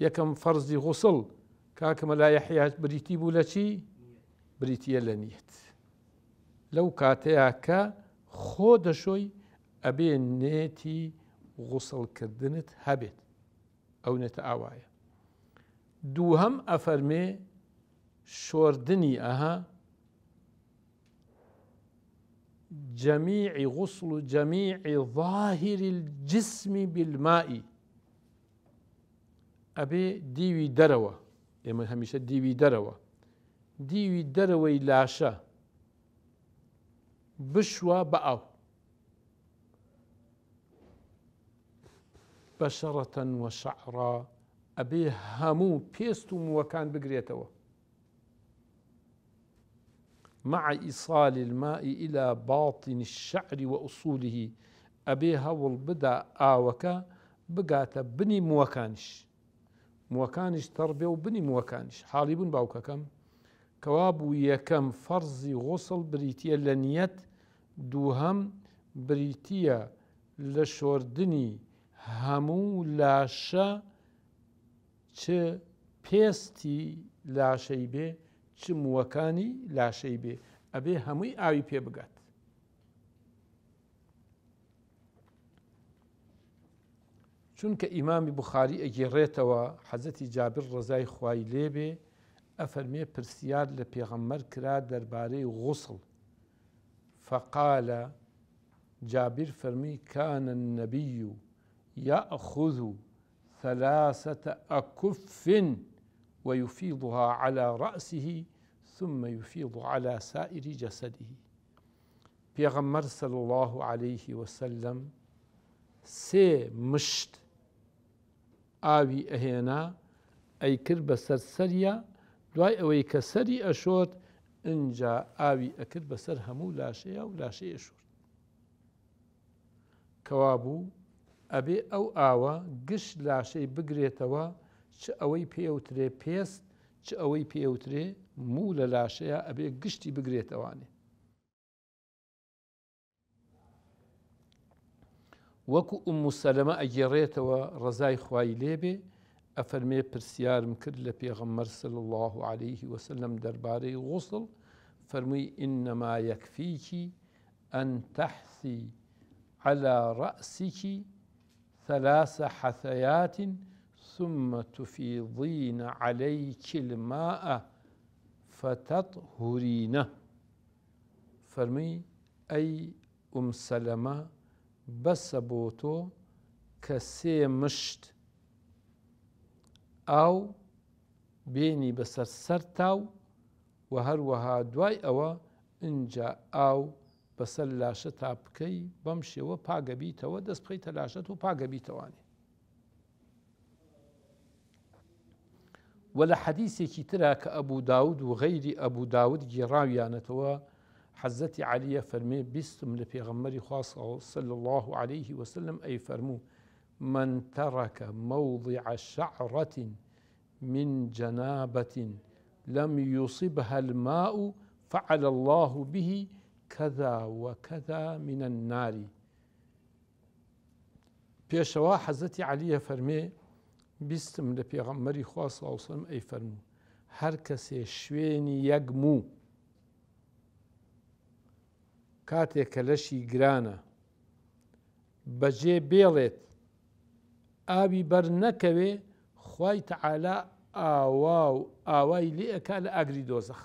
يكم فەرزی غسل كاكما لا يحيى بريتي بولتي لە چی لو لە نیت خود شوي کە نيتي غسل ئەبێ نێتی او هەبێت اوايا نێتە ئاوایە دوو هەم جميع غسل جميع ظاهر الجسم بالماء ئەبێ دیوی دەرەوە ئێمە هەمیشە دیوی دەرەوە دیوی دەرەوەی لاشە بشوە بە ئاو بەشەڕەتەن وە شەعڕا ئەبێ هەموو پێست و مووەکان بگرێتەوە مع ئیساال الماء إلى باطن الشعر وأصوله ئەبێ هەوڵ بدا ئاوەکە بگاتە بنی مووەکانش موەکانیش تەڕ بێ و بنی موەکانیش حالی بوون باوکەکەم کەوا بوو یەکەم فەرزی غۆسڵ بریتە لە نیەت دووهەم بریتە لە شۆردنی هەموو لاشە چ پێستی لاشەی بێ چ موەکانی لاشەی بێ ئەبێ هەمووی ئاوی پێ بگات چونکە امام بخاری ئەگەڕێتەوە حضرت جابر ڕزای خوای به افرمي پرسیار لە پێغەممەر کرا درباره غسل فقال جابر فرمي كان النبي يأخذ ثلاثة أكف ويفيضها على رأسه ثم يفيض على سائر جسده پیغمبر صلى الله عليه وسلم سي مشت ئاوی ئەهێنا ئەی کرد بە سەرسەریە دوای ئەوەی کە سەری ئەشۆت اینجا ئاوی ئەکرد بەسەر هەموو لاشەیە و لاشەیە شورد کەوا بوو ئەبێ ئەو ئاوە گشت لاشەی بگرێتەوە چ ئەوەی پێوترێ پێست چ ئەوەی پێوترێ موو لە لاشەیە ئەبێ گشتی بگرێتەوانێ وەکو أم سەلەمە ئەگەڕێتەوە ڕزای خوای لێبێ ئەفەرمێ پرسیارم کرد لە پێغەممەەر سل الله عليه وسلم دەربارەی غوسڵ فەرمووی إنما یەکفیکی ئەن تحثي على رأسك ثلاث حثيات ثم تفيضين عليك الماء فتطهرينه فرمي أي أم سلمة بەسە بۆ تۆ کە سێ مشت ئاو بێنی بەسەر سەر تاو و هەروەها دوای ئەوە اینجا ئاو بەسەر لاشە تا بکەی بەم شێوە پاگەبییتەوە دەست بخەی تەلاشەت و پاگەبییتەوانی وە لە حەدیسێکی ترا کە ئەبوو داود و غەیری ئەبوو داود گێڕاویانەتەوە حضرت علی فرمی بیستم لپیغمبری خواست صلى الله عليه وسلم أي ای فرمو من ترك موضع شعرة من جنابة لم يصبها الماء فعل الله به كذا وكذا من النار پیشوا حضرت علی فرمی بیستم لپیغمبری خواست صلی الله عليه وسلم أي ای فرمو هر کسی شوینی یک مو کاتێک کە لەشی گرانە بەجێ بێڵێت ئاوی بەر نەکەوێ خی تەعالا ئاوا و ئاوای لێ ئەک لە ئەگری دۆزەخ.